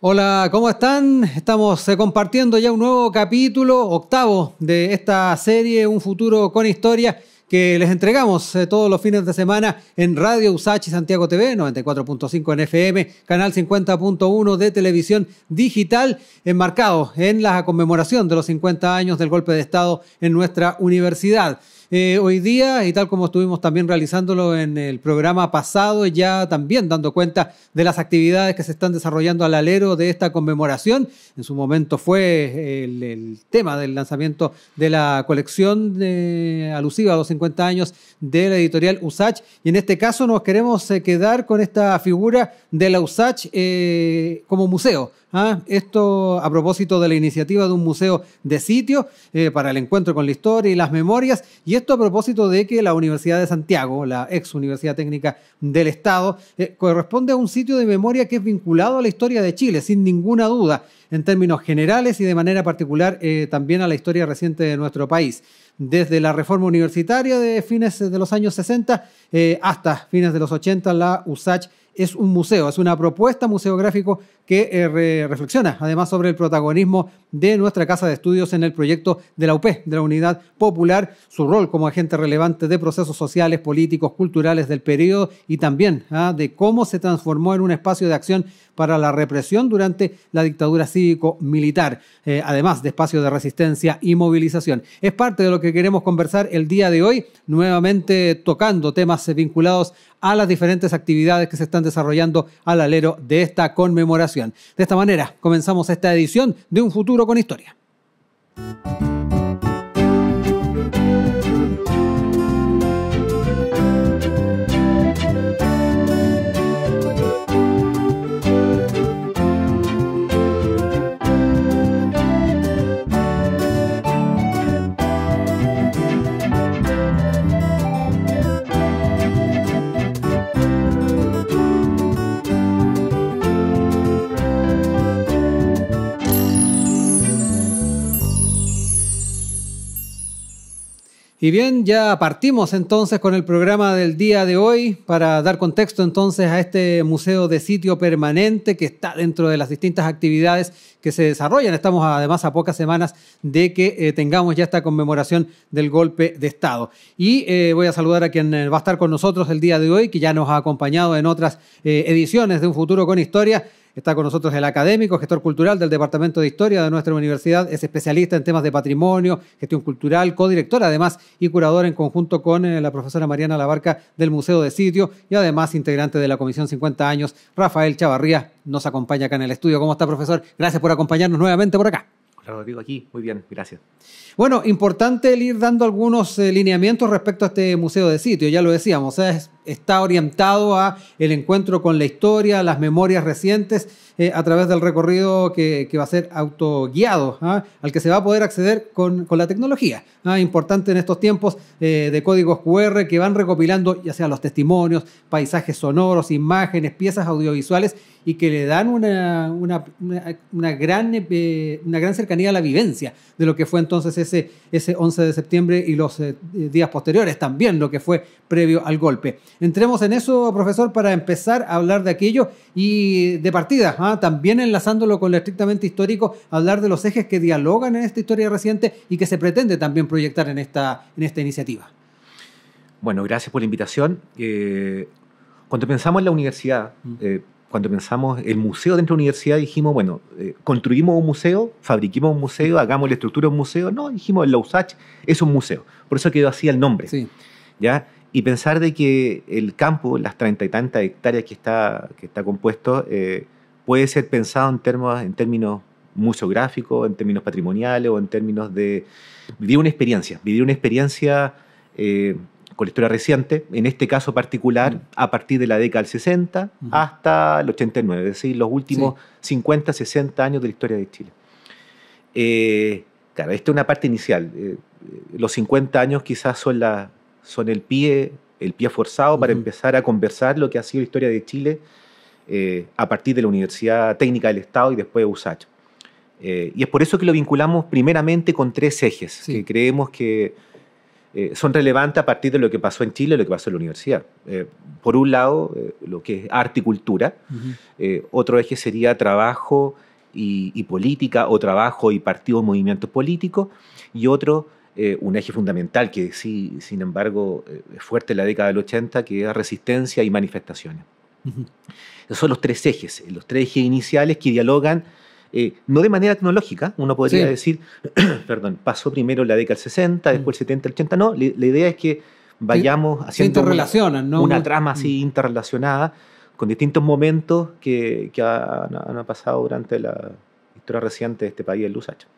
Hola, ¿cómo están? Estamos eh, compartiendo ya un nuevo capítulo, octavo, de esta serie Un futuro con historia que les entregamos eh, todos los fines de semana en Radio Usachi Santiago TV, 94.5 en FM, canal 50.1 de televisión digital, enmarcado en la conmemoración de los 50 años del golpe de Estado en nuestra universidad. Eh, hoy día y tal como estuvimos también realizándolo en el programa pasado, ya también dando cuenta de las actividades que se están desarrollando al alero de esta conmemoración. En su momento fue eh, el, tema del lanzamiento de la colección alusiva a los 50 años de la editorial USACH y en este caso nos queremos eh, quedar con esta figura de la USACH como museo Ah, esto a propósito de la iniciativa de un museo de sitio eh, para el encuentro con la historia y las memorias, y esto a propósito de que la Universidad de Santiago, la ex Universidad Técnica del Estado, eh, corresponde a un sitio de memoria que es vinculado a la historia de Chile, sin ninguna duda, en términos generales y de manera particular eh, también a la historia reciente de nuestro país desde la reforma universitaria de fines de los años 60 eh, hasta fines de los 80, la USACH es un museo, es una propuesta museográfica que eh, reflexiona además sobre el protagonismo de nuestra casa de estudios en el proyecto de la UP, de la Unidad Popular, su rol como agente relevante de procesos sociales, políticos, culturales del periodo y también ¿ah? de cómo se transformó en un espacio de acción para la represión durante la dictadura cívico-militar, eh, además de espacio de resistencia y movilización. Es parte de lo que queremos conversar el día de hoy, nuevamente tocando temas vinculados a las diferentes actividades que se están desarrollando al alero de esta conmemoración. De esta manera, comenzamos esta edición de Un Futuro con Historia. Y bien, ya partimos entonces con el programa del día de hoy para dar contexto entonces a este museo de sitio permanente que está dentro de las distintas actividades que se desarrollan. Estamos además a pocas semanas de que eh, tengamos ya esta conmemoración del golpe de Estado. Y eh, voy a saludar a quien eh, va a estar con nosotros el día de hoy, que ya nos ha acompañado en otras ediciones de Un Futuro con Historia. Está con nosotros el académico, gestor cultural del Departamento de Historia de nuestra universidad, es especialista en temas de patrimonio, gestión cultural, codirector además y curador en conjunto con eh, la profesora Mariana Labarca del Museo de Sitio y además integrante de la Comisión 50 años, Rafael Chavarría, nos acompaña acá en el estudio. ¿Cómo está, profesor? Gracias por acompañarnos nuevamente por acá. Claro, digo aquí. Muy bien, gracias. Bueno, importante el ir dando algunos eh, lineamientos respecto a este museo de sitio, ya lo decíamos, es está orientado a el encuentro con la historia, las memorias recientes, eh, a través del recorrido que, va a ser autoguiado, ¿ah? al que se va a poder acceder con, la tecnología. ¿ah? Importante en estos tiempos eh, de códigos QR que van recopilando ya sea los testimonios, paisajes sonoros, imágenes, piezas audiovisuales y que le dan una, gran, eh, una gran cercanía a la vivencia de lo que fue entonces ese, ese 11 de septiembre y los días posteriores, también lo que fue previo al golpe. Entremos en eso, profesor, para empezar a hablar de aquello y de partida, ¿ah? también enlazándolo con lo estrictamente histórico, hablar de los ejes que dialogan en esta historia reciente y que se pretende también proyectar en esta, en esta iniciativa. Bueno, gracias por la invitación. Eh, cuando pensamos en la universidad, mm. eh, cuando pensamos el museo dentro de la universidad, dijimos, bueno, eh, construimos un museo, fabriquemos un museo, hagamos la estructura de un museo. No, dijimos, el Lausach es un museo. Por eso quedó así el nombre. Sí. ¿ya? Y pensar de que el campo, las treinta y tantas hectáreas que está, que está compuesto, eh, puede ser pensado en, en términos museográficos, en términos patrimoniales o en términos de vivir una experiencia, vivir una experiencia eh, con la historia reciente, en este caso particular, mm. a partir de la década del 60 hasta el 89, es decir, los últimos 50, 60 años de la historia de Chile. Eh, claro, esta es una parte inicial. los 50 años quizás son la, son el pie, el pie forzado para empezar a conversar lo que ha sido la historia de Chile eh, a partir de la Universidad Técnica del Estado y después de USACH. Eh, y es por eso que lo vinculamos primeramente con tres ejes que creemos que eh, son relevantes a partir de lo que pasó en Chile y lo que pasó en la universidad. por un lado, lo que es arte y cultura. otro eje sería trabajo y, y política o trabajo y partidos, movimientos políticos. Y otro eh, un eje fundamental que sí, sin embargo, eh, es fuerte en la década del 80, que es resistencia y manifestaciones. Esos son los tres ejes, eh, los tres ejes iniciales que dialogan, no de manera tecnológica, uno podría decir, perdón, pasó primero la década del 60, después el 70, el 80, no, la, idea es que vayamos haciendo una, trama así interrelacionada con distintos momentos que, han, han, pasado durante la historia reciente de este país, el Lusacho.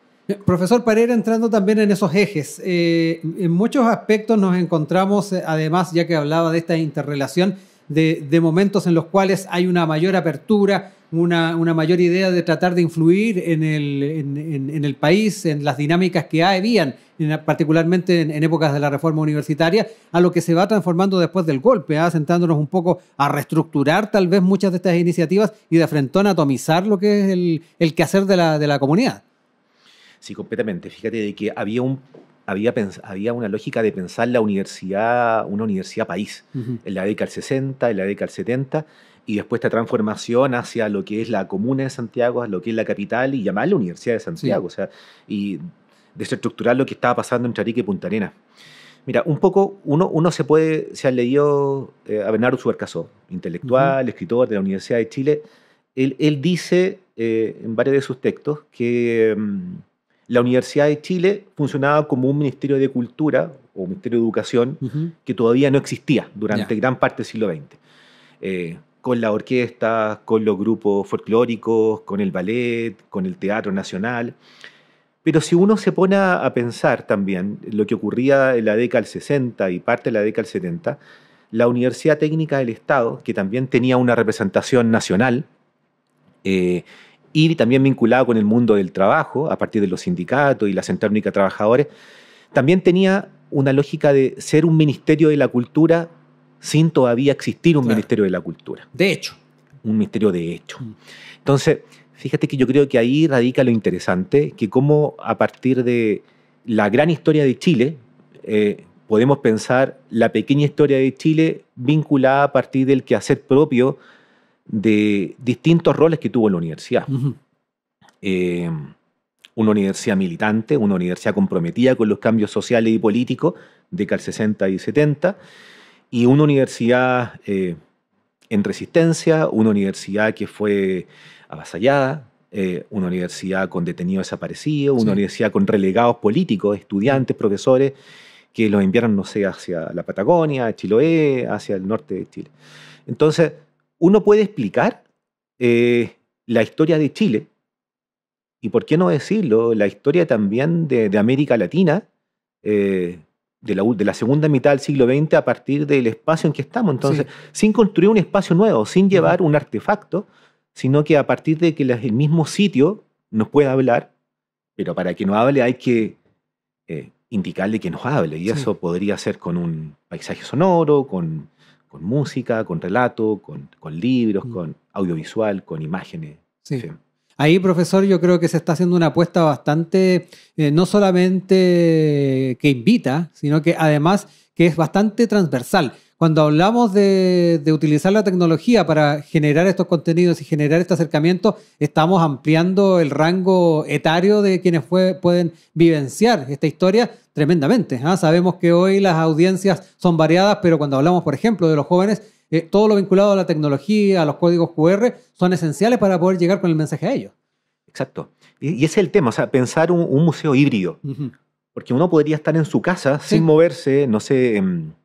Profesor Parera, entrando también en esos ejes, eh, en muchos aspectos nos encontramos, eh, además, ya que hablaba de esta interrelación, de, momentos en los cuales hay una mayor apertura, una, una mayor idea de tratar de influir en el, en, el país, en las dinámicas que habían, particularmente en, épocas de la reforma universitaria, a lo que se va transformando después del golpe, sentándonos ¿ah? un poco a reestructurar tal vez muchas de estas iniciativas y de a atomizar lo que es el, quehacer de la comunidad. Sí, completamente. Fíjate de que había había, había una lógica de pensar la universidad, una universidad país, en la década del 60, en la década del 70, y después esta transformación hacia lo que es la comuna de Santiago, lo que es la capital, y la Universidad de Santiago, o sea, y desestructurar lo que estaba pasando en Charique y Punta Arenas. Mira, un poco, uno, uno se puede, se ha leído eh, a Bernardo Suercaso, intelectual, escritor de la Universidad de Chile, él, dice eh, en varios de sus textos que... Mm, la Universidad de Chile funcionaba como un Ministerio de Cultura o Ministerio de Educación que todavía no existía durante gran parte del siglo XX. Eh, con la orquesta, con los grupos folclóricos, con el ballet, con el teatro nacional. Pero si uno se pone a pensar también lo que ocurría en la década del 60 y parte de la década del 70, la Universidad Técnica del Estado, que también tenía una representación nacional, eh, y también vinculado con el mundo del trabajo, a partir de los sindicatos y la Central Única de Trabajadores, también tenía una lógica de ser un ministerio de la cultura sin todavía existir un ministerio de la cultura. De hecho. Un ministerio de hecho. Mm. Entonces, fíjate que yo creo que ahí radica lo interesante, que cómo a partir de la gran historia de Chile, eh, podemos pensar la pequeña historia de Chile vinculada a partir del quehacer propio de distintos roles que tuvo la universidad. Eh, una universidad militante, una universidad comprometida con los cambios sociales y políticos, de cal 60 y 70, y una universidad eh, en resistencia, una universidad que fue avasallada, eh, una universidad con detenidos desaparecidos, una universidad con relegados políticos, estudiantes, profesores, que los enviaron, no sé, hacia la Patagonia, Chiloé, hacia el norte de Chile. Entonces, uno puede explicar eh, la historia de Chile, y por qué no decirlo, la historia también de, América Latina, eh, de, la, segunda mitad del siglo XX a partir del espacio en que estamos. Entonces, sin construir un espacio nuevo, sin llevar un artefacto, sino que a partir de que el mismo sitio nos pueda hablar, pero para que nos hable hay que eh, indicarle que nos hable, y eso podría ser con un paisaje sonoro, con con música, con relato, con, libros, mm. con audiovisual, con imágenes. Ahí, profesor, yo creo que se está haciendo una apuesta bastante, eh, no solamente que invita, sino que además que es bastante transversal. Cuando hablamos de, utilizar la tecnología para generar estos contenidos y generar este acercamiento, estamos ampliando el rango etario de quienes pueden vivenciar esta historia, tremendamente. ¿ah? Sabemos que hoy las audiencias son variadas, pero cuando hablamos, por ejemplo, de los jóvenes, eh, todo lo vinculado a la tecnología, a los códigos QR, son esenciales para poder llegar con el mensaje a ellos. Exacto. Y, ese es el tema, o sea, pensar un, museo híbrido. Porque uno podría estar en su casa sin moverse, no sé, en,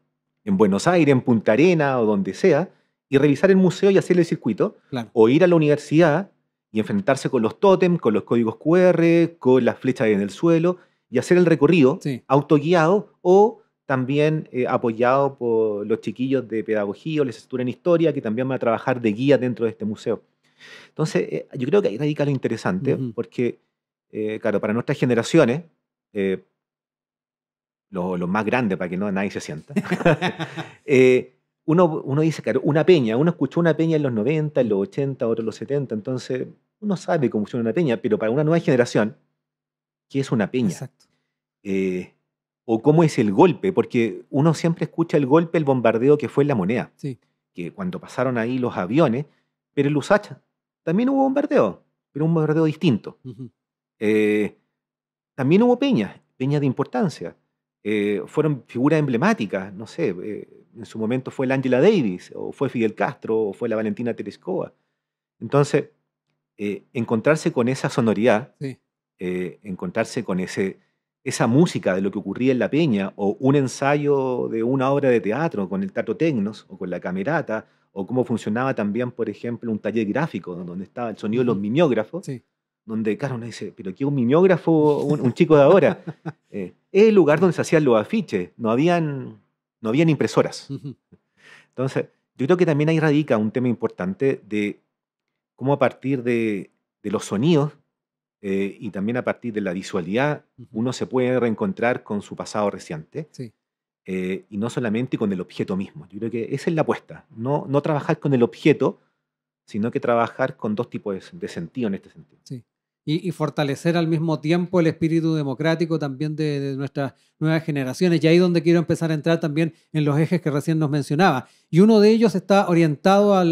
Buenos Aires, en Punta Arena o donde sea, y revisar el museo y hacer el circuito, o ir a la universidad y enfrentarse con los tótems, con los códigos QR, con las flechas en el suelo, y hacer el recorrido autoguiado o también eh, apoyado por los chiquillos de pedagogía o les licenciatura en historia, que también van a trabajar de guía dentro de este museo. Entonces, eh, yo creo que ahí radica lo interesante, porque, eh, claro, para nuestras generaciones, los más grandes, para que nadie se sienta, uno, dice, claro, una peña, uno escuchó una peña en los 90, en los 80, otro en los 70, entonces uno sabe cómo funciona una peña, pero para una nueva generación, qué es una peña, eh, o cómo es el golpe, porque uno siempre escucha el golpe, el bombardeo que fue en la moneda, que cuando pasaron ahí los aviones, pero en Lusacha también hubo bombardeo, pero un bombardeo distinto. Eh, también hubo peñas, peñas de importancia. Eh, fueron figuras emblemáticas, no sé, en su momento fue la Angela Davis, o fue Fidel Castro, o fue la Valentina Tereskova. Entonces, encontrarse con esa sonoridad eh, encontrarse con ese, esa música de lo que ocurría en la peña, o un ensayo de una obra de teatro con el Tato Tecnos, o con la Camerata, o cómo funcionaba también, por ejemplo, un taller gráfico donde estaba el sonido de los miniógrafos donde, claro, uno dice, pero ¿qué un miniógrafo un, chico de ahora? Eh, es el lugar donde se hacían los afiches, no habían, no habían impresoras. Entonces, yo creo que también ahí radica un tema importante de cómo a partir de los sonidos eh, y también a partir de la visualidad uno se puede reencontrar con su pasado reciente eh, y no solamente con el objeto mismo. Yo creo que esa es la apuesta, no, no trabajar con el objeto, sino que trabajar con dos tipos de, sentido en este sentido. Y, fortalecer al mismo tiempo el espíritu democrático también de, nuestras nuevas generaciones. Y ahí donde quiero empezar a entrar también en los ejes que recién nos mencionaba. Y uno de ellos está orientado a,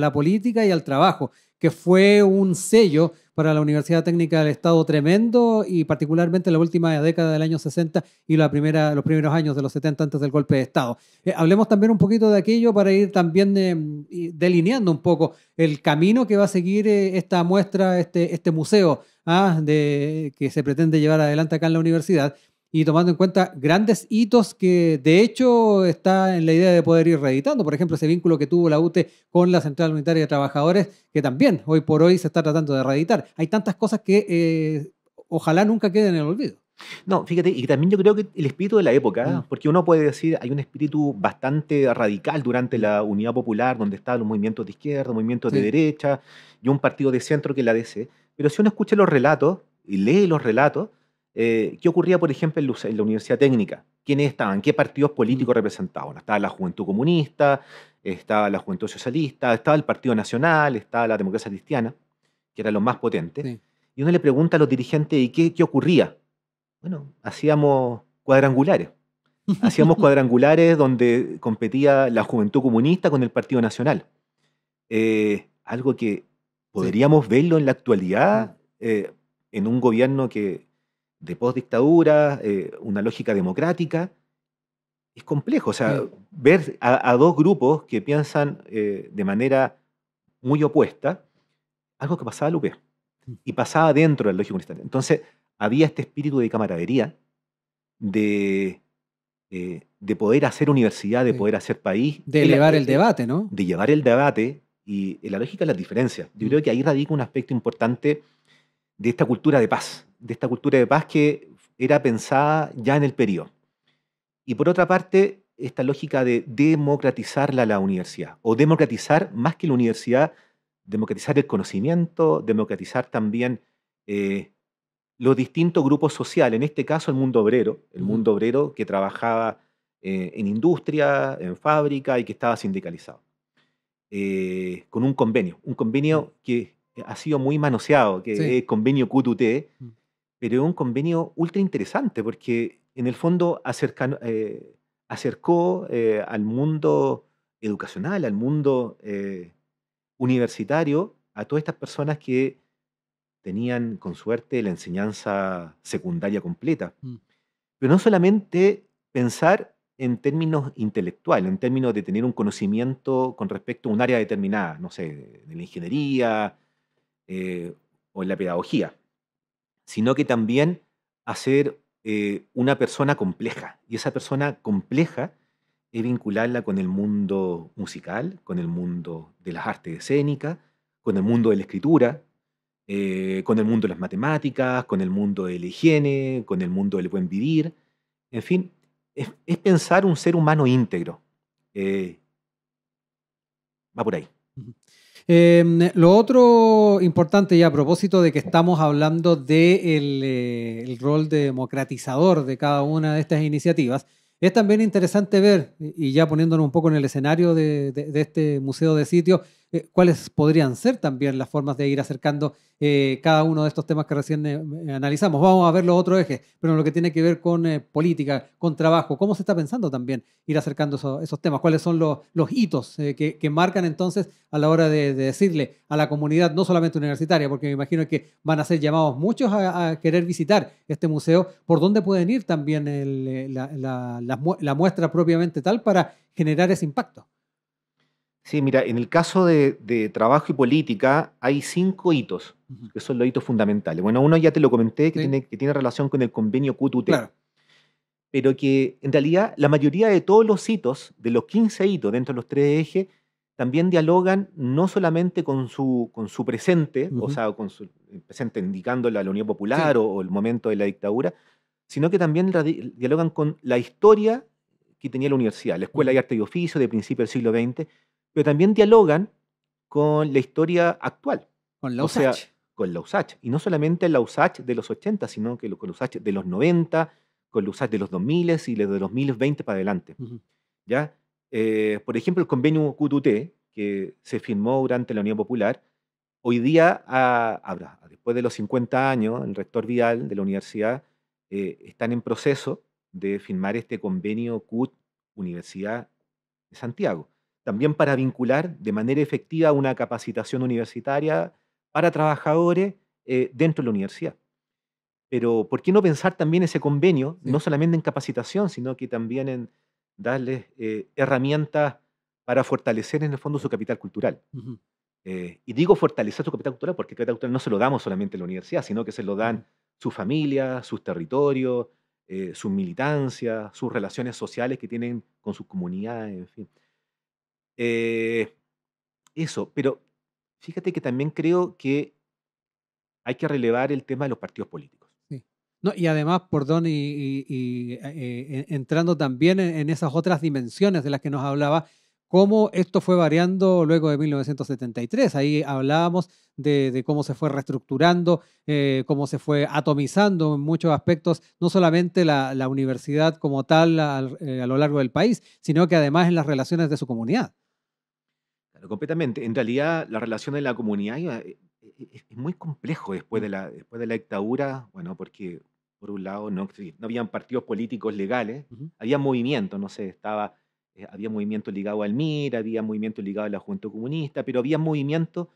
la política y al trabajo que fue un sello para la Universidad Técnica del Estado tremendo y particularmente la última década del año 60 y la primera, los primeros años de los 70 antes del golpe de Estado. Eh, hablemos también un poquito de aquello para ir también eh, delineando un poco el camino que va a seguir eh, esta muestra, este, este museo ah, de, que se pretende llevar adelante acá en la universidad y tomando en cuenta grandes hitos que de hecho está en la idea de poder ir reeditando. Por ejemplo, ese vínculo que tuvo la UTE con la Central Unitaria de Trabajadores, que también hoy por hoy se está tratando de reeditar. Hay tantas cosas que eh, ojalá nunca queden en el olvido. No, fíjate, y también yo creo que el espíritu de la época, mm. porque uno puede decir, hay un espíritu bastante radical durante la Unidad Popular, donde estaban los movimientos de izquierda, movimientos de derecha, y un partido de centro que la DC, pero si uno escucha los relatos y lee los relatos, eh, ¿qué ocurría, por ejemplo, en la Universidad Técnica? ¿Quiénes estaban? ¿Qué partidos políticos representaban? Estaba la Juventud Comunista, estaba la Juventud Socialista, estaba el Partido Nacional, estaba la Democracia Cristiana, que era lo más potente. Y uno le pregunta a los dirigentes, ¿y qué, qué ocurría? Bueno, hacíamos cuadrangulares. Hacíamos cuadrangulares donde competía la Juventud Comunista con el Partido Nacional. Eh, algo que podríamos verlo en la actualidad eh, en un gobierno que de postdictadura, eh, una lógica democrática. Es complejo, o sea, ver a, dos grupos que piensan eh, de manera muy opuesta, algo que pasaba a Lupe mm. y pasaba dentro del lógico comunista. Entonces, había este espíritu de camaradería, de, eh, de poder hacer universidad, de poder hacer país. De elevar el, debate, ¿no? De llevar el debate y la lógica de las diferencias. Yo mm. creo que ahí radica un aspecto importante de esta cultura de paz, de esta cultura de paz que era pensada ya en el periodo. Y por otra parte, esta lógica de democratizarla la universidad, o democratizar más que la universidad, democratizar el conocimiento, democratizar también eh, los distintos grupos sociales, en este caso el mundo obrero, el mundo obrero que trabajaba eh, en industria, en fábrica y que estaba sindicalizado, eh, con un convenio, un convenio que eh, ha sido muy manoseado, que es es el convenio t mm. pero es un convenio ultra interesante porque en el fondo eh, acercó eh, al mundo educacional, al mundo universitario, a todas estas personas que tenían con suerte la enseñanza secundaria completa. Mm. Pero no solamente pensar en términos intelectuales, en términos de tener un conocimiento con respecto a un área determinada, no sé, de la ingeniería, eh, o en la pedagogía, sino que también hacer eh, una persona compleja. Y esa persona compleja es vincularla con el mundo musical, con el mundo de las artes escénicas, con el mundo de la escritura, eh, con el mundo de las matemáticas, con el mundo de la higiene, con el mundo del buen vivir. En fin, es, pensar un ser humano íntegro. va por ahí. Em, lo otro importante, y a propósito de que estamos hablando del eh, rol democratizador de cada una de estas iniciativas, es también interesante ver, y ya poniéndonos un poco en el escenario de, de este museo de sitios, eh, cuáles podrían ser también las formas de ir acercando eh, cada uno de estos temas que recién eh, analizamos. Vamos a ver los otros ejes, pero en lo que tiene que ver con política, con trabajo, ¿cómo se está pensando también ir acercando esos temas? ¿Cuáles son los, hitos que, marcan entonces a la hora de, decirle a la comunidad, no solamente universitaria, porque me imagino que van a ser llamados muchos a, querer visitar este museo, por dónde pueden ir también la muestra propiamente tal para generar ese impacto. Sí, mira, en el caso de, trabajo y política hay cinco hitos, que son los hitos fundamentales. Bueno, uno ya te lo comenté, que, tiene, relación con el convenio QTUT. Claro. Pero que en realidad la mayoría de todos los hitos, de los 15 hitos dentro de los tres ejes, también dialogan no solamente con su, con su presente, o sea, con su presente indicando la, Unión Popular o, o, el momento de la dictadura, sino que también dialogan con la historia que tenía la universidad, la Escuela de Arte y Oficio de principios del siglo XX, pero también dialogan con la historia actual. Con la USACH. con la USACH. Y no solamente la USACH de los 80, sino que con la USACH de los 90, con la USACH de los 2000 y de los 2020 para adelante. ¿Ya? Eh, por ejemplo, el convenio QTUT, que se firmó durante la Unión Popular, hoy día, después de los 50 años, el rector Vidal de la universidad eh, están en proceso de firmar este convenio CUT Universidad de Santiago también para vincular de manera efectiva una capacitación universitaria para trabajadores eh, dentro de la universidad. Pero, ¿por qué no pensar también ese convenio, no solamente en capacitación, sino que también en darles eh, herramientas para fortalecer en el fondo su capital cultural? Eh, y digo fortalecer su capital cultural porque el capital cultural no se lo damos solamente a la universidad, sino que se lo dan sus familias, sus territorios, sus militancias, sus relaciones sociales que tienen con sus comunidades, en fin. Eh, eso, pero fíjate que también creo que hay que relevar el tema de los partidos políticos. Sí. No, y además, perdón, y, eh, eh, entrando también en, esas otras dimensiones de las que nos hablaba, cómo esto fue variando luego de 1973. Ahí hablábamos de, cómo se fue reestructurando, cómo se fue atomizando en muchos aspectos, no solamente la, universidad como tal a lo largo del país, sino que además en las relaciones de su comunidad completamente. En realidad, la relación de la comunidad eh, eh, es muy complejo después mm. de la, después de la dictadura, bueno, porque por un lado no, no habían partidos políticos legales, había movimiento no sé, estaba, eh, había movimiento ligado al MIR, había movimiento ligado a la Junta Comunista, pero había movimiento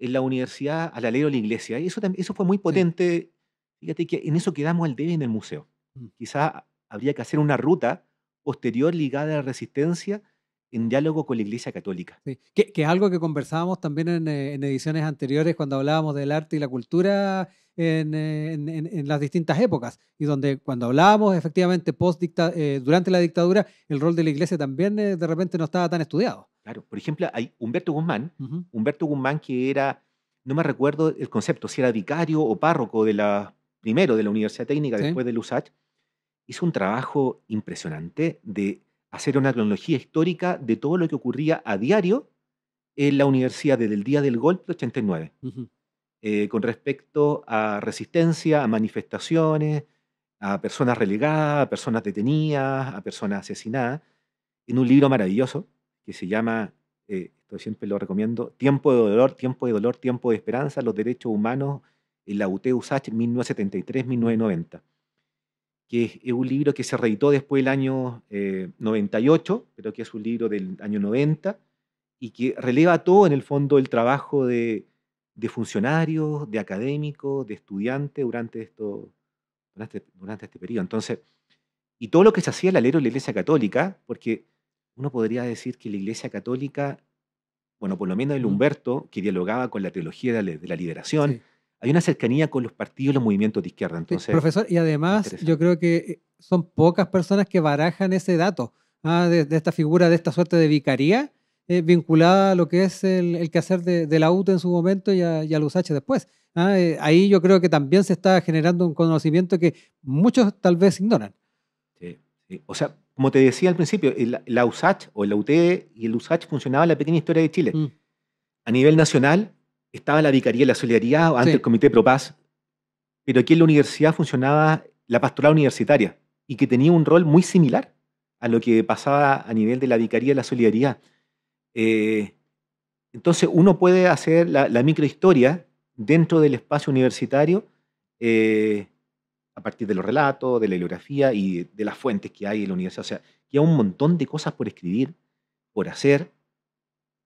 en la universidad a la ley de la iglesia. eso, eso fue muy potente. Fíjate que en eso quedamos al debe en el museo. Mm. Quizá habría que hacer una ruta posterior ligada a la resistencia en diálogo con la Iglesia Católica. que, es algo que conversábamos también eh, en, ediciones anteriores cuando hablábamos del arte y la cultura en, eh, las distintas épocas, y donde cuando hablábamos efectivamente post eh, durante la dictadura, el rol de la Iglesia también de repente no estaba tan estudiado. Claro, por ejemplo, hay Humberto Guzmán, Humberto Guzmán que era, no me recuerdo el concepto, si era vicario o párroco de la, primero de la Universidad Técnica, después del Lusach, hizo un trabajo impresionante de hacer una cronología histórica de todo lo que ocurría a diario en la universidad desde el día del golpe de 89, eh, con respecto a resistencia, a manifestaciones, a personas relegadas, a personas detenidas, a personas asesinadas, en un libro maravilloso que se llama, eh, siempre lo recomiendo, Tiempo de dolor, tiempo de dolor, tiempo de esperanza, los derechos humanos en la ut 1973-1990 que es un libro que se reeditó después del año 98, eh, pero que es un libro del año 90, y que releva todo en el fondo el trabajo de, funcionarios, de académicos, de estudiantes durante, durante, este periodo. Entonces, y todo lo que se hacía al alero de la Iglesia Católica, porque uno podría decir que la Iglesia Católica, bueno, por lo menos el Humberto, que dialogaba con la teología de la, liberación, hay una cercanía con los partidos y los movimientos de izquierda. Entonces, profesor, y además yo creo que eh, son pocas personas que barajan ese dato ¿ah? de, esta figura, de esta suerte de vicaría eh, vinculada a lo que es el, quehacer de, la UTE en su momento y a, la después. ¿ah? Eh, ahí yo creo que también se está generando un conocimiento que muchos tal vez ignoran. Sí, O sea, como te decía al principio, la USACH o la UTE y el USACH funcionaba en la pequeña historia de Chile. Mm. A nivel nacional, estaba la Vicaría de la Solidaridad, antes el Comité Pro Paz, pero aquí en la universidad funcionaba la pastoral universitaria y que tenía un rol muy similar a lo que pasaba a nivel de la Vicaría de la Solidaridad. Eh, entonces uno puede hacer la, microhistoria dentro del espacio universitario eh, a partir de los relatos, de la bibliografía y de las fuentes que hay en la universidad. O sea, que hay un montón de cosas por escribir, por hacer,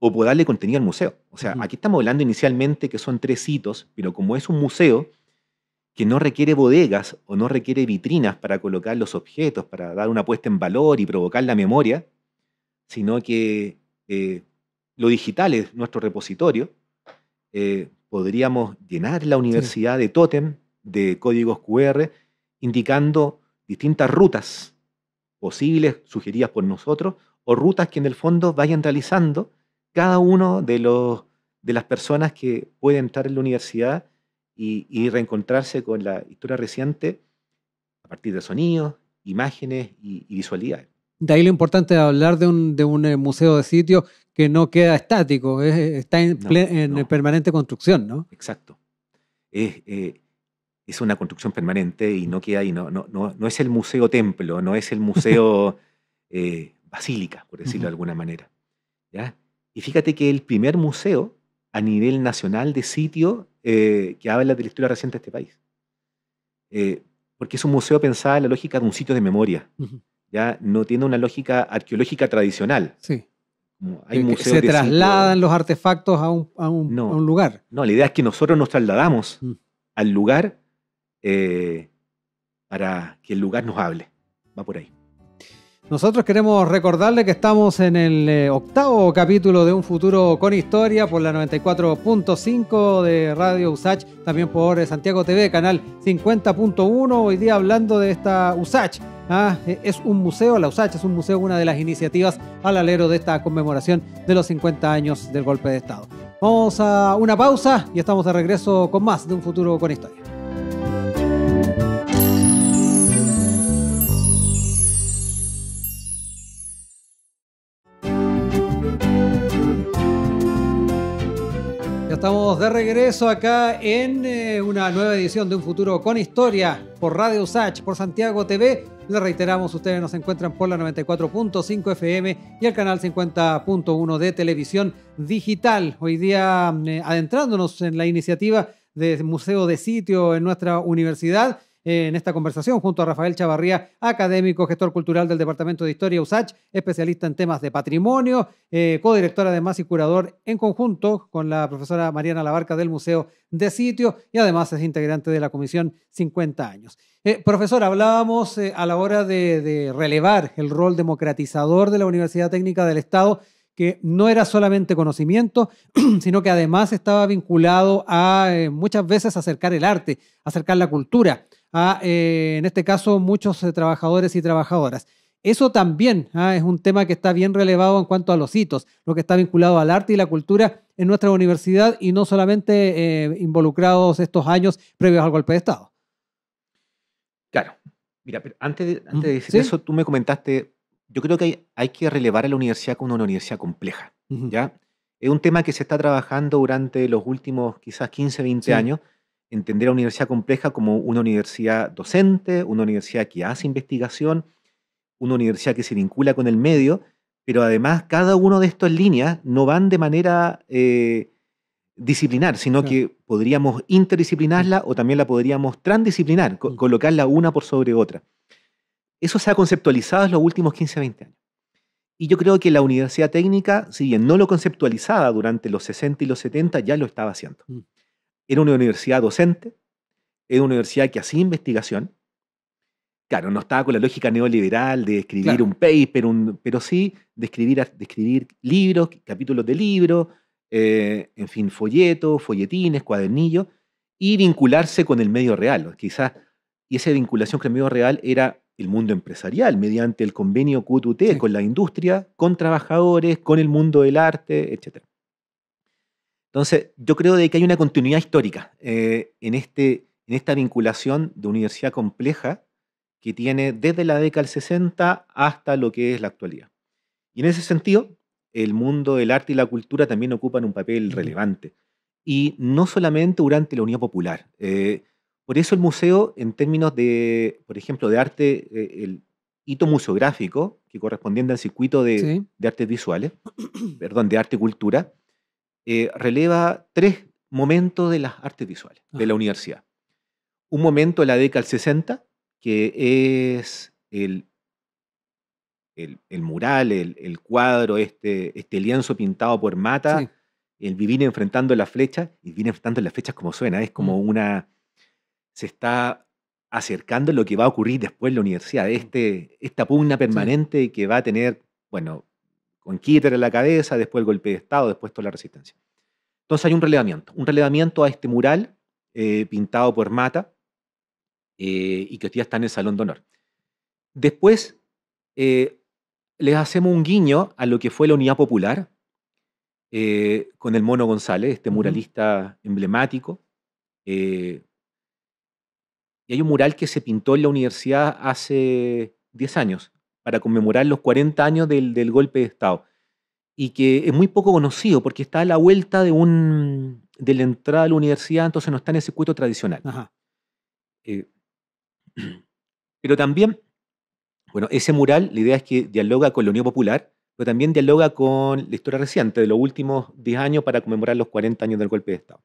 o por darle contenido al museo. O sea, aquí estamos hablando inicialmente que son tres hitos, pero como es un museo que no requiere bodegas o no requiere vitrinas para colocar los objetos, para dar una puesta en valor y provocar la memoria, sino que eh, lo digital es nuestro repositorio, eh, podríamos llenar la universidad de tótem, de códigos QR, indicando distintas rutas posibles, sugeridas por nosotros, o rutas que en el fondo vayan realizando cada uno de, los, de las personas que puede entrar en la universidad y, reencontrarse con la historia reciente a partir de sonidos, imágenes y, visualidades. De ahí lo importante de hablar de un, eh, museo de sitio que no queda estático, está en, permanente construcción, ¿no? Exacto. Eh, es, una construcción permanente y no queda ahí. No, no, es el museo templo, no es el museo eh, basílica, por decirlo de alguna manera. ¿ya? Y fíjate que el primer museo a nivel nacional de sitio eh, que habla de la historia reciente de este país. Eh, porque es un museo pensado en la lógica de un sitio de memoria. Ya no tiene una lógica arqueológica tradicional. Sí. Eh, se trasladan los artefactos a un, lugar. No, la idea es que nosotros nos trasladamos mm. al lugar para que el lugar nos hable. Va por ahí. Nosotros queremos recordarle que estamos en el eh, octavo capítulo de Un Futuro con Historia por la 94.5 de Radio USACH, también por Santiago TV, canal 50.1. Hoy día hablando de esta USACH. ¿ah? E, es un museo, la USACH es un museo, una de las iniciativas al alero de esta conmemoración de los 50 años del golpe de Estado. Vamos a una pausa y estamos de regreso con más de Un Futuro con Historia. de regreso acá en eh, una nueva edición de Un Futuro con Historia por Radio Sach, por Santiago TV. Les reiteramos, ustedes nos encuentran por la 94.5 FM y el canal 50.1 de televisión digital. Hoy día mm, eh, adentrándonos en la iniciativa de Museo de Sitio en nuestra universidad en esta conversación junto a Rafael Chavarría, académico, gestor cultural del Departamento de Historia USACH, especialista en temas de patrimonio, co eh, codirector además y curador en conjunto con la profesora Mariana Labarca del Museo de Sitio y además es integrante de la Comisión 50 años. Eh, profesor, hablábamos eh, a la hora de, relevar el rol democratizador de la Universidad Técnica del Estado que no era solamente conocimiento, sino que además estaba vinculado a muchas veces acercar el arte, acercar la cultura, a, eh, en este caso, muchos eh, trabajadores y trabajadoras. Eso también ¿ah? es un tema que está bien relevado en cuanto a los hitos, lo que está vinculado al arte y la cultura en nuestra universidad y no solamente eh, involucrados estos años previos al golpe de Estado. Claro. Mira, pero antes de, decir eso, tú me comentaste, yo creo que hay, que relevar a la universidad como una universidad compleja. ¿ya? Es un tema que se está trabajando durante los últimos quizás 15, 20 años entender una universidad compleja como una universidad docente, una universidad que hace investigación, una universidad que se vincula con el medio, pero además cada una de estas líneas no van de manera eh, disciplinar, sino que podríamos interdisciplinarla o también la podríamos transdisciplinar, mm. colocarla una por sobre otra. Eso se ha conceptualizado en los últimos 15 a 20 años. Y yo creo que la universidad técnica, si bien no lo conceptualizaba durante los 60 y los 70, ya lo estaba haciendo. Mm. Era una universidad docente, era una universidad que hacía investigación. Claro, no estaba con la lógica neoliberal de escribir un paper, pero sí de escribir, escribir libros, capítulos de libros, eh, en fin, folletos, folletines, cuadernillos, y vincularse con el medio real. Quizás, y esa vinculación con el medio real era el mundo empresarial, mediante el convenio Q2T con la industria, con trabajadores, con el mundo del arte, etc. Entonces, yo creo de que hay una continuidad histórica eh, este, en, esta vinculación de universidad compleja que tiene desde la década del 60 hasta lo que es la actualidad. Y en ese sentido, el mundo del arte y la cultura también ocupan un papel relevante. Y no solamente durante la Unión Popular. Eh, por eso el museo, en términos de, por ejemplo, de arte, eh, el hito museográfico, que correspondiente al circuito de, de artes visuales, perdón, de arte y cultura, eh, releva tres momentos de las artes visuales de la universidad. Un momento de la década del 60, que es el, el, mural, el, cuadro, este, este lienzo pintado por Mata, el vivir enfrentando la flecha, y vivir enfrentando las flechas como suena, es como mm. una... se está acercando lo que va a ocurrir después en la universidad, mm. este, esta pugna permanente que va a tener, bueno, con Kitter en la cabeza, después el golpe de Estado, después toda la resistencia. Entonces hay un relevamiento, un relevamiento a este mural eh, pintado por Mata eh, y que hoy está en el Salón de Honor. Después eh, les hacemos un guiño a lo que fue la Unidad Popular con el Mono González, este muralista emblemático. y hay un mural que se pintó en la universidad hace 10 años, para conmemorar los 40 años del, golpe de Estado y que es muy poco conocido porque está a la vuelta de, un, la entrada a la universidad, entonces no está en ese circuito tradicional. Eh, pero también, bueno, ese mural, la idea es que dialoga con la Unión Popular, pero también dialoga con la historia reciente de los últimos 10 años para conmemorar los 40 años del golpe de Estado.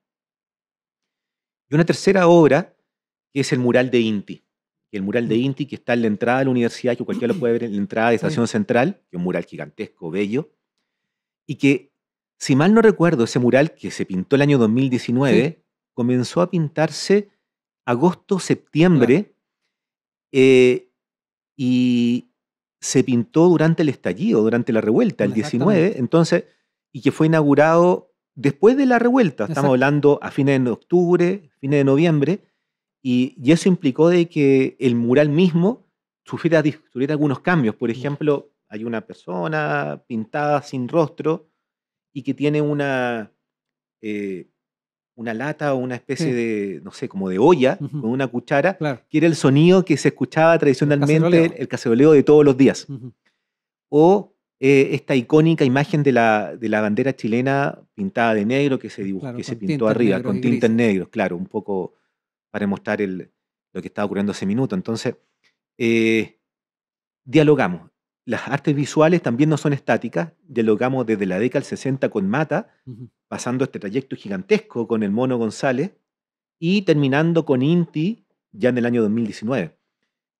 Y una tercera obra, que es el mural de Inti el mural de mm. Inti, que está en la entrada de la universidad, que cualquiera lo puede ver en la entrada de Estación Central, que es un mural gigantesco, bello, y que, si mal no recuerdo, ese mural que se pintó el año 2019, comenzó a pintarse agosto, septiembre, eh, y se pintó durante el estallido, durante la revuelta, el 19, entonces, y que fue inaugurado después de la revuelta, estamos hablando a fines de octubre, fines de noviembre, y, eso implicó de que el mural mismo sufriera, sufriera algunos cambios. Por ejemplo, hay una persona pintada sin rostro y que tiene una, eh, una lata o una especie de, no sé, como de olla con una cuchara, que era el sonido que se escuchaba tradicionalmente, el el de todos los días. O eh, esta icónica imagen de la, de la, bandera chilena pintada de negro que se, que se pintó arriba, con tintes negros, claro, un poco para mostrar lo que estaba ocurriendo ese minuto. Entonces, eh, dialogamos. Las artes visuales también no son estáticas. Dialogamos desde la década del 60 con Mata, pasando este trayecto gigantesco con el Mono González y terminando con Inti ya en el año 2019.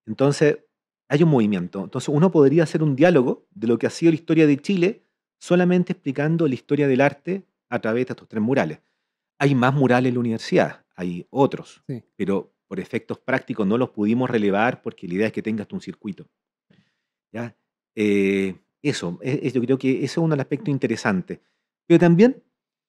Entonces, hay un movimiento. Entonces, uno podría hacer un diálogo de lo que ha sido la historia de Chile solamente explicando la historia del arte a través de estos tres murales. Hay más murales en la universidad, hay otros, pero por efectos prácticos no los pudimos relevar porque la idea es que tengas un circuito. Eh, eso, e, e, yo creo que ese es un aspecto interesante. Pero también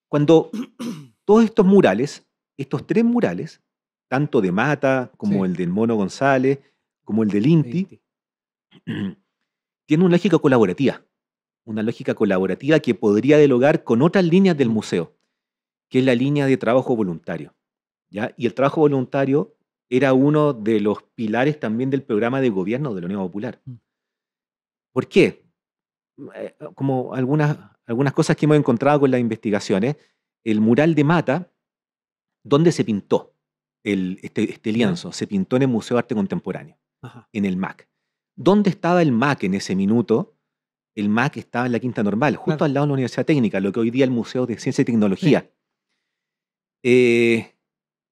cuando todos estos murales, estos tres murales, tanto de Mata como el del Mono González, como el del Inti, tiene tienen una lógica colaborativa. Una lógica colaborativa que podría dialogar con otras líneas del museo que es la línea de trabajo voluntario. ¿ya? Y el trabajo voluntario era uno de los pilares también del programa de gobierno de la Unión Popular. Mm. ¿Por qué? Eh, como algunas, algunas cosas que hemos encontrado con las investigaciones, el mural de Mata, ¿dónde se pintó el, este, este lienzo? Se pintó en el Museo de Arte Contemporáneo, en el MAC. ¿Dónde estaba el MAC en ese minuto? El MAC estaba en la Quinta Normal, justo al lado de la Universidad Técnica, lo que hoy día es el Museo de Ciencia y Tecnología. Eh,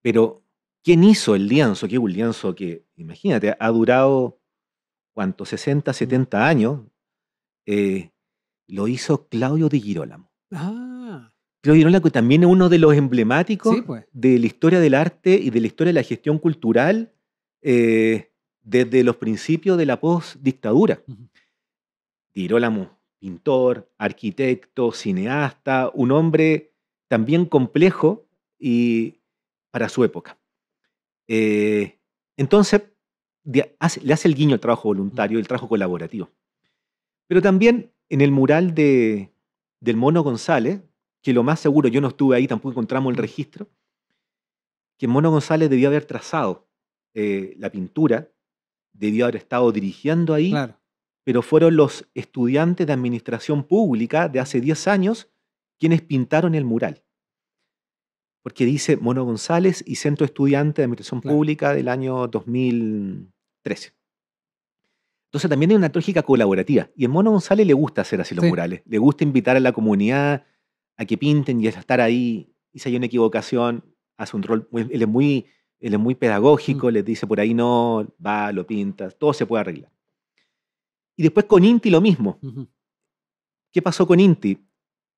pero, ¿quién hizo el lienzo? Que es un lienzo que, imagínate, ha durado, ¿cuánto? 60, 70 años. Eh, lo hizo Claudio Di Girolamo. Ah. Claudio Di Girolamo también es uno de los emblemáticos pues. de la historia del arte y de la historia de la gestión cultural eh, desde los principios de la postdictadura. Girolamo, pintor, arquitecto, cineasta, un hombre también complejo y para su época. Eh, entonces, le hace el guiño el trabajo voluntario, el trabajo colaborativo. Pero también en el mural de, del Mono González, que lo más seguro, yo no estuve ahí, tampoco encontramos el registro, que Mono González debió haber trazado eh, la pintura, debió haber estado dirigiendo ahí, pero fueron los estudiantes de administración pública de hace 10 años quienes pintaron el mural porque dice Mono González y Centro Estudiante de Administración Pública del año 2013. Entonces también hay una lógica colaborativa. Y en Mono González le gusta hacer así los murales. Le gusta invitar a la comunidad a que pinten y a estar ahí. Y si hay una equivocación, hace un rol. Él es muy, él es muy pedagógico, mm. le les dice por ahí no, va, lo pintas, todo se puede arreglar. Y después con Inti lo mismo. ¿Qué pasó con Inti?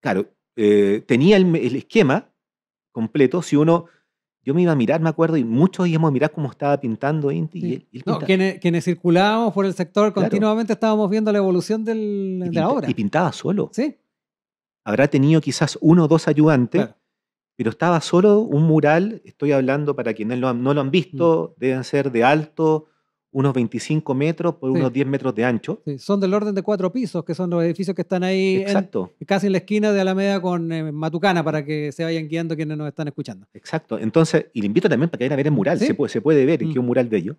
Claro, eh, tenía el esquema, completo. Si uno, yo me iba a mirar, me acuerdo, y muchos íbamos a mirar cómo estaba pintando Inti. Y no, quienes, circulábamos por el sector continuamente estábamos viendo la evolución del, de la obra. Y pintaba solo. Sí. Habrá tenido quizás uno o dos ayudantes, pero estaba solo un mural. Estoy hablando para quienes no, lo han visto, mm. deben ser de alto unos 25 metros por unos 10 metros de ancho. Son del orden de cuatro pisos, que son los edificios que están ahí Exacto. casi en la esquina de Alameda con eh, Matucana, para que se vayan guiando quienes nos están escuchando. Exacto. Entonces, y le invito también para que vayan a ver el mural, se, puede, se ver, mm. que es un mural de ellos.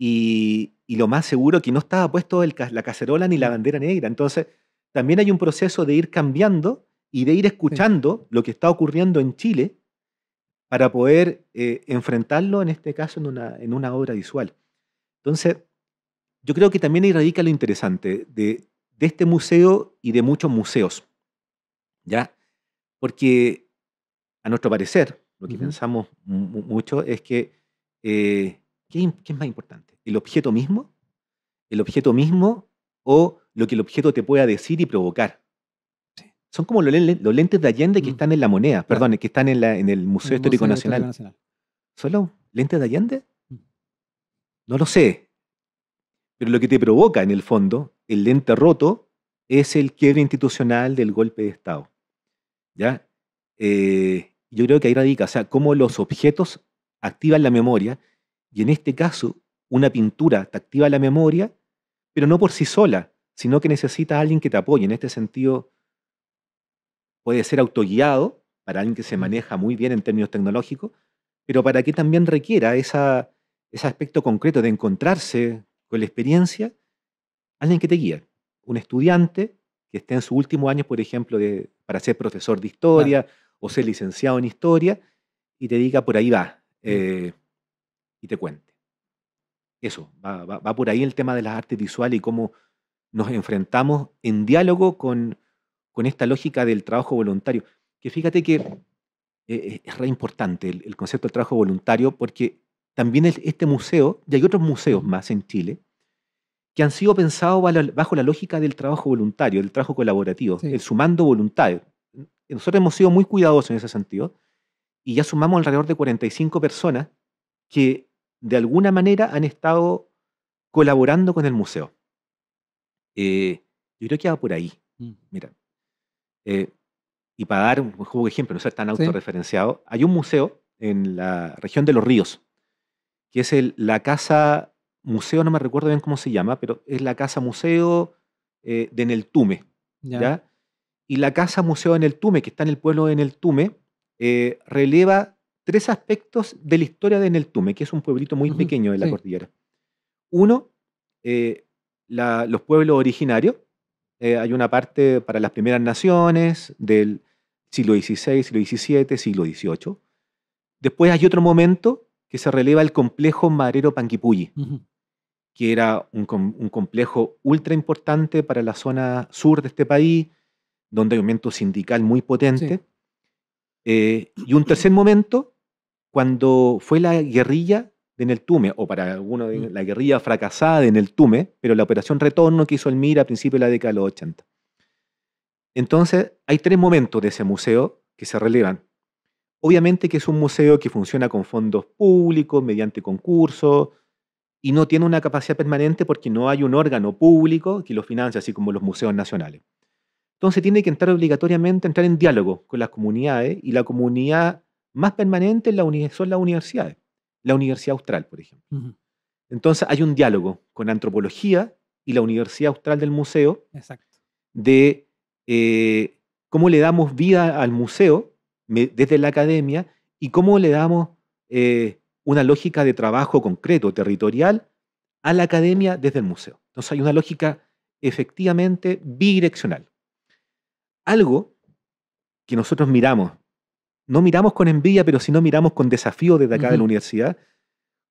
Y, y, lo más seguro que no estaba puesto la cacerola ni la mm. bandera negra. Entonces, también hay un proceso de ir cambiando y de ir escuchando lo que está ocurriendo en Chile para poder eh, enfrentarlo, en este caso, en una, en una obra visual. Entonces, yo creo que también ahí radica lo interesante de, este museo y de muchos museos. ¿Ya? Porque, a nuestro parecer, lo que pensamos mucho es que, eh, ¿qué, es más importante? ¿El objeto mismo? ¿El objeto mismo o lo que el objeto te pueda decir y provocar? son como los, lentes de Allende que mm. están en la moneda, perdón, que están en, el Museo Histórico Nacional. Nacional. ¿Solo lentes de Allende? No lo sé. Pero lo que te provoca, en el fondo, el lente roto, es el quiebre institucional del golpe de Estado. ¿Ya? Eh, yo creo que ahí radica, o sea, cómo los objetos activan la memoria, y en este caso, una pintura te activa la memoria, pero no por sí sola, sino que necesita a alguien que te apoye. En este sentido, puede ser autoguiado para alguien que se maneja muy bien en términos tecnológicos, pero para que también requiera esa, ese aspecto concreto de encontrarse con la experiencia, alguien que te guía, un estudiante que esté en su último año, por ejemplo, de, para ser profesor de historia o ser licenciado en historia, y te diga por ahí va, eh, y te cuente. Eso, va, por ahí el tema de las artes visuales y cómo nos enfrentamos en diálogo con, esta lógica del trabajo voluntario. Que fíjate que eh, es re importante el, el concepto del trabajo voluntario porque también este museo, y hay otros museos más en Chile, que han sido pensados bajo la lógica del trabajo voluntario, del trabajo colaborativo, el sumando voluntario. Nosotros hemos sido muy cuidadosos en ese sentido y ya sumamos alrededor de 45 personas que de alguna manera han estado colaborando con el museo. Eh, yo creo que va por ahí. Mm. Mira. Eh, y para dar un juego de ejemplo, no sea tan autorreferenciado, hay un museo en la región de Los Ríos, que es el, la Casa Museo, no me recuerdo bien cómo se llama, pero es la Casa Museo eh, de Neltume. Ya. Y la Casa Museo de Neltume, que está en el pueblo de Neltume, eh, releva tres aspectos de la historia de Neltume, que es un pueblito muy pequeño de la cordillera. Uno, eh, los pueblos originarios. hay una parte para las primeras naciones del siglo XVI, siglo XVII, siglo XVIII. Después hay otro momento que se releva el complejo Madero Panquipulli, que era un, complejo ultra importante para la zona sur de este país, donde hay un movimiento sindical muy potente. Eh, y un tercer momento, cuando fue la guerrilla de Neltume, o para algunos mm. la guerrilla fracasada de Neltume, pero la operación retorno que hizo el MIR a principios de la década de los 80. Entonces, hay tres momentos de ese museo que se relevan. Obviamente que es un museo que funciona con fondos públicos, mediante concursos, y no tiene una capacidad permanente porque no hay un órgano público que lo financia, así como los museos nacionales. Entonces tiene que entrar obligatoriamente, entrar en diálogo con las comunidades, y la comunidad más permanente son las universidades, la Universidad Austral, por ejemplo. Entonces hay un diálogo con antropología y la Universidad Austral del Museo de eh, cómo le damos vida al museo desde la academia y cómo le damos eh, una lógica de trabajo concreto, territorial, a la academia desde el museo. Entonces hay una lógica efectivamente bidireccional. Algo que nosotros miramos, no miramos con envidia, pero sino no miramos con desafío desde acá de la universidad,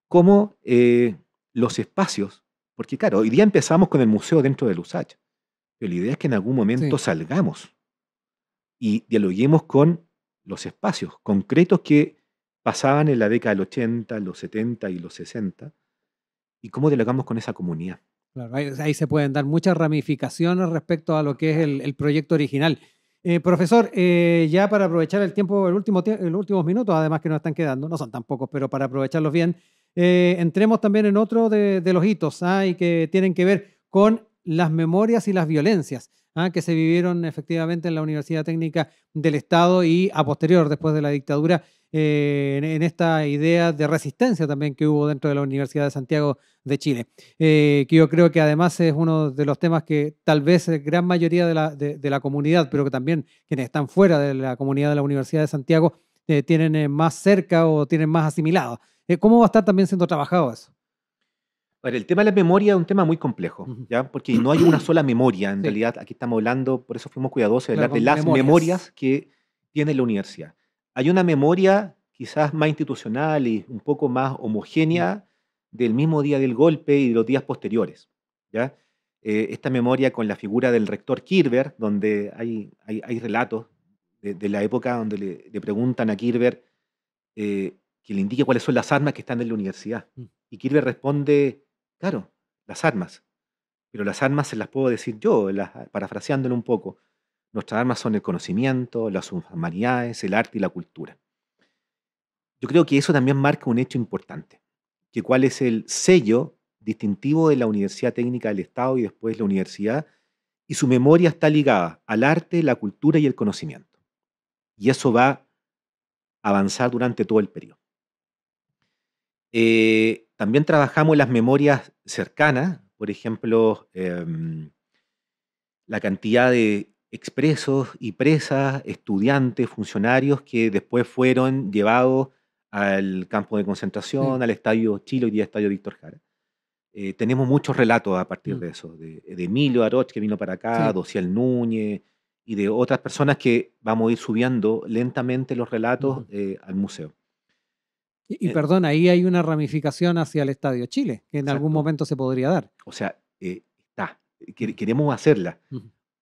como eh, los espacios, porque claro, hoy día empezamos con el museo dentro del USACH, pero la idea es que en algún momento salgamos y dialoguemos con los espacios concretos que pasaban en la década del 80, los 70 y los 60, y cómo dialogamos con esa comunidad. ahí, se pueden dar muchas ramificaciones respecto a lo que es el, proyecto original. Eh, profesor, eh, ya para aprovechar el tiempo, el último, los últimos minutos, además que nos están quedando, no son tan pocos, pero para aprovecharlos bien, eh, entremos también en otro de, los hitos ah, que tienen que ver con las memorias y las violencias. ¿ah? que se vivieron efectivamente en la Universidad Técnica del Estado y a posterior, después de la dictadura, eh, en, esta idea de resistencia también que hubo dentro de la Universidad de Santiago de Chile, eh, que yo creo que además es uno de los temas que tal vez gran mayoría de la, de, la comunidad, pero que también quienes están fuera de la comunidad de la Universidad de Santiago, eh, tienen más cerca o tienen más asimilado. ¿Cómo va a estar también siendo trabajado eso? el tema de la memoria es un tema muy complejo, ¿ya? porque no hay una sola memoria. En realidad, aquí estamos hablando, por eso fuimos cuidadosos de hablar de las memorias. que tiene la universidad. Hay una memoria quizás más institucional y un poco más homogénea del mismo día del golpe y de los días posteriores. ¿ya? Eh, esta memoria con la figura del rector Kirber, donde hay, hay, hay relatos de, la época donde le, preguntan a Kirber eh, que le indique cuáles son las armas que están en la universidad. Mm. Y Kirber responde Claro, las armas. Pero las armas se las puedo decir yo, ah, parafraseándolo un poco. Nuestras armas son el conocimiento, las humanidades, el arte y la cultura. Yo creo que eso también marca un hecho importante, que cuál es el sello distintivo de la Universidad Técnica del Estado y después la universidad, y su memoria está ligada al arte, la cultura y el conocimiento. Y eso va a avanzar durante todo el periodo. Eh, también trabajamos las memorias cercanas, por ejemplo, em, la cantidad de expresos y presas, estudiantes, funcionarios que después fueron llevados al campo de concentración, al estadio Chilo y al estadio Víctor Jara. Eh, tenemos muchos relatos a partir mm. de eso, de, Emilio Aroch que vino para acá, de Dociel Núñez y de otras personas que vamos a ir subiendo lentamente los relatos eh, al museo. Y, eh, perdón, ahí hay una ramificación hacia el Estadio Chile, que en algún momento se podría dar. O sea, eh, está, queremos hacerla.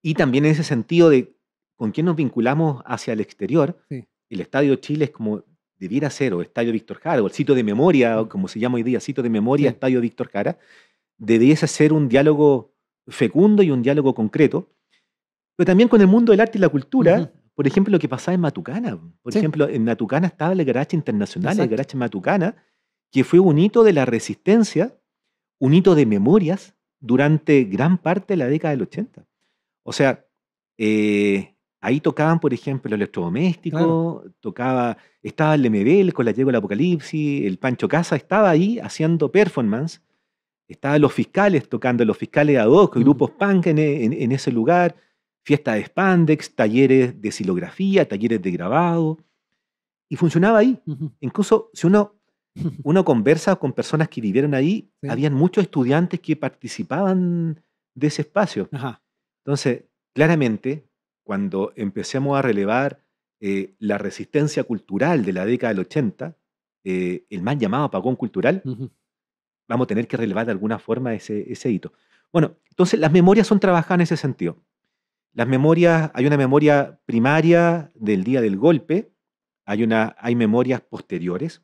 Y también en ese sentido de con quién nos vinculamos hacia el exterior, el Estadio Chile es como debiera ser, o Estadio Víctor Jara, o el sitio de memoria, o como se llama hoy día, sitio de memoria, Estadio Víctor Jara, debiese ser un diálogo fecundo y un diálogo concreto, pero también con el mundo del arte y la cultura, por ejemplo, lo que pasaba en Matucana. Por ejemplo, en Matucana estaba el garaje internacional, el garaje Matucana, que fue un hito de la resistencia, un hito de memorias durante gran parte de la década del 80. O sea, eh, ahí tocaban, por ejemplo, el electrodoméstico, tocaba, estaba el MBL con la Llego del Apocalipsis, el Pancho Casa estaba ahí haciendo performance, estaban los fiscales tocando, los fiscales ad hoc, grupos punk en ese lugar fiesta de spandex, talleres de silografía, talleres de grabado, y funcionaba ahí. Incluso si uno, uno conversa con personas que vivieron ahí, habían muchos estudiantes que participaban de ese espacio. Entonces, claramente, cuando empecemos a relevar eh, la resistencia cultural de la década del 80, eh, el mal llamado apagón cultural, vamos a tener que relevar de alguna forma ese, ese hito. Bueno, entonces las memorias son trabajadas en ese sentido memorias, hay una memoria primaria del día del golpe, hay, una, hay memorias posteriores,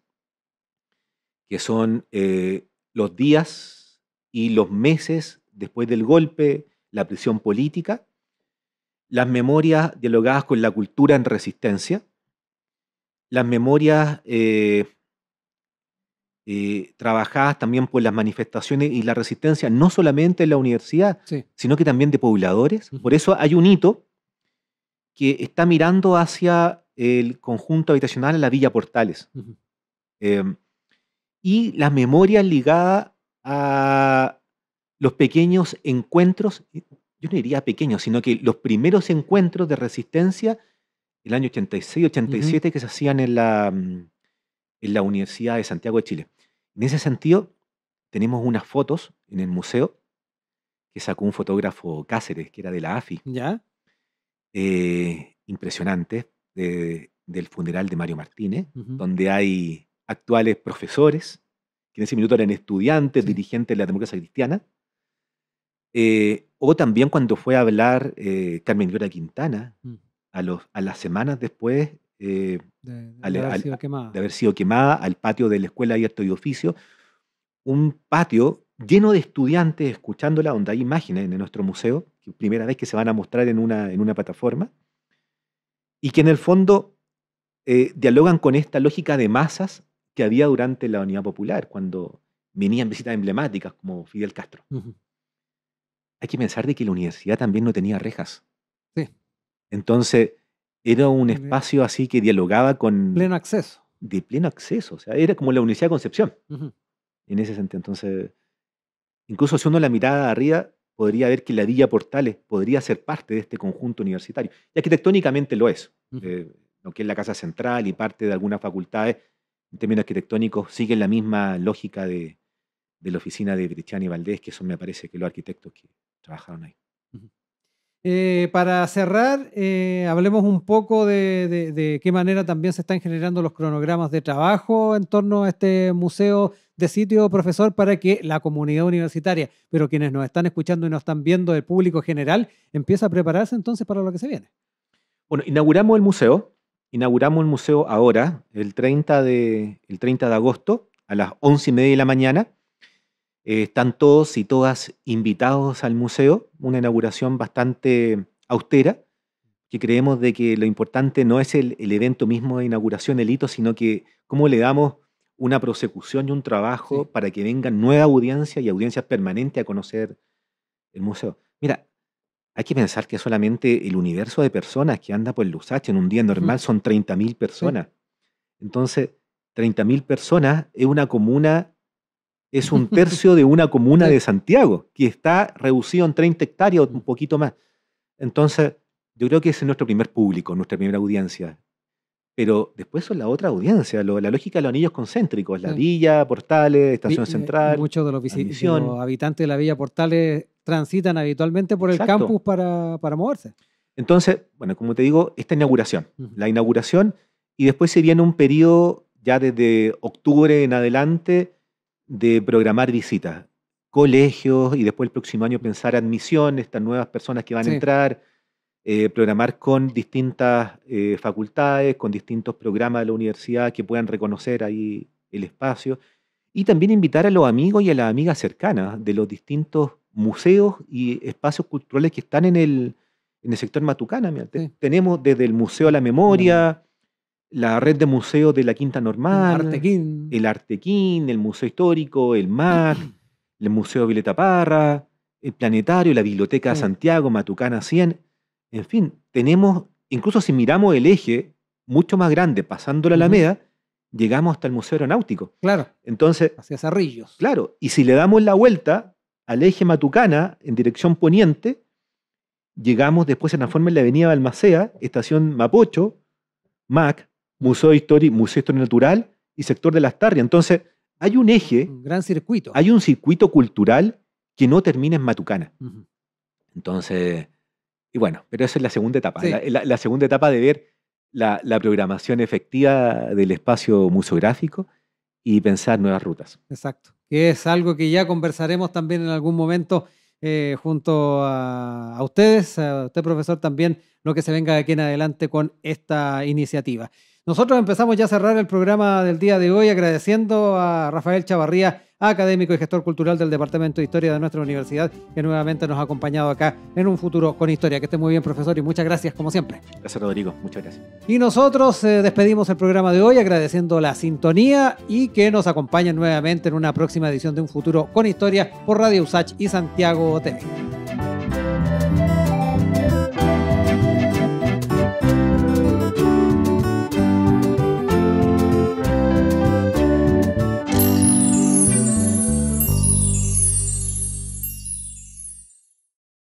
que son eh, los días y los meses después del golpe, la prisión política, las memorias dialogadas con la cultura en resistencia, las memorias eh, eh, trabajadas también por las manifestaciones y la resistencia, no solamente en la universidad, sino que también de pobladores. Por eso hay un hito que está mirando hacia el conjunto habitacional en la Villa Portales. Em, y las memorias ligada a los pequeños encuentros, eh, yo no diría pequeños, sino que los primeros encuentros de resistencia, el año 86, 87, que se hacían en la mm, en la Universidad de Santiago de Chile. En ese sentido, tenemos unas fotos en el museo que sacó un fotógrafo Cáceres, que era de la AFI. ¿Ya? Eh, impresionante, del funeral de Mario Martínez, donde hay actuales profesores, que en ese minuto eran estudiantes, dirigentes de la democracia cristiana. Eh, o también cuando fue a hablar eh, Carmen Gloria Quintana, mm. a, los, a las semanas después eh, de, haber sido quemada, al patio de la Escuela Abierta y Oficio, un patio lleno de estudiantes escuchándola, donde hay imágenes de nuestro museo, que primera vez que se van a mostrar en una, en una plataforma, y que en el fondo eh, dialogan con esta lógica de masas que había durante la Unidad Popular, cuando venían visitas emblemáticas como Fidel Castro. Hay que pensar de que la universidad también no tenía rejas. Entonces, era un espacio así que dialogaba con... Pleno acceso. De pleno acceso, o sea, era como la Universidad de Concepción, en ese sentido. Entonces, incluso si uno la mirada arriba, podría ver que la Villa Portales podría ser parte de este conjunto universitario. Y arquitectónicamente lo es. Eh, lo que es la Casa Central y parte de algunas facultades, en términos arquitectónicos, siguen la misma lógica de, la oficina de y Valdés, que eso me parece que los arquitectos que trabajaron ahí. Eh, para cerrar, eh, hablemos un poco de, qué manera también se están generando los cronogramas de trabajo en torno a este museo de sitio, profesor, para que la comunidad universitaria, pero quienes nos están escuchando y nos están viendo, el público general, empiece a prepararse entonces para lo que se viene. Bueno, inauguramos el museo, inauguramos el museo ahora, el 30 de, el 30 de agosto, a las once y media de la mañana. Eh, están todos y todas invitados al museo, una inauguración bastante austera, que creemos de que lo importante no es el, evento mismo de inauguración, el hito, sino que cómo le damos una prosecución y un trabajo para que vengan nueva audiencia y audiencias permanentes a conocer el museo. Mira, hay que pensar que solamente el universo de personas que anda por el Lusache en un día normal son 30.000 personas. Entonces, 30.000 personas es una comuna es un tercio de una comuna de Santiago, que está reducido en 30 hectáreas, o un mm. poquito más. Entonces, yo creo que ese es nuestro primer público, nuestra primera audiencia. Pero después son la otra audiencia, la lógica de los anillos concéntricos, la villa, portales, estación central. Muchos de los, visitantes habitantes de la villa portales transitan habitualmente por el campus para, moverse. Entonces, bueno, como te digo, esta inauguración, la inauguración, y después sería en un periodo ya desde octubre en adelante, de programar visitas, colegios y después el próximo año pensar admisión, estas nuevas personas que van a entrar, eh, programar con distintas eh, facultades, con distintos programas de la universidad que puedan reconocer ahí el espacio y también invitar a los amigos y a las amigas cercanas de los distintos museos y espacios culturales que están en el, en el sector Matucana. Tenemos desde el Museo a la Memoria, la red de museos de la Quinta Normal, el Artequín, el Museo Histórico, el MAC, el Museo Violeta Parra, el Planetario, la Biblioteca de Santiago, Matucana 100. En fin, tenemos, incluso si miramos el eje mucho más grande, pasando la Alameda, llegamos hasta el Museo Aeronáutico. Claro. Entonces. Hacia Zarrillos. Claro. Y si le damos la vuelta al eje Matucana en dirección poniente, llegamos después la forma en la Avenida Balmacea, Estación Mapocho, MAC, Museo de Historia, Museo de Natural y sector de las Tarrias. Entonces, hay un eje. Un gran circuito. Hay un circuito cultural que no termina en Matucana. Entonces, y bueno, pero esa es la segunda etapa. La, segunda etapa de ver la, programación efectiva del espacio museográfico y pensar nuevas rutas. Exacto. Que es algo que ya conversaremos también en algún momento eh, junto a, a ustedes, a usted, profesor, también lo que se venga de aquí en adelante con esta iniciativa. Nosotros empezamos ya a cerrar el programa del día de hoy agradeciendo a Rafael Chavarría, académico y gestor cultural del Departamento de Historia de nuestra universidad, que nuevamente nos ha acompañado acá en un futuro con historia. Que esté muy bien, profesor, y muchas gracias como siempre. Gracias, Rodrigo. Muchas gracias. Y nosotros eh, despedimos el programa de hoy agradeciendo la sintonía y que nos acompañen nuevamente en una próxima edición de Un Futuro con Historia por Radio Usach y Santiago TV.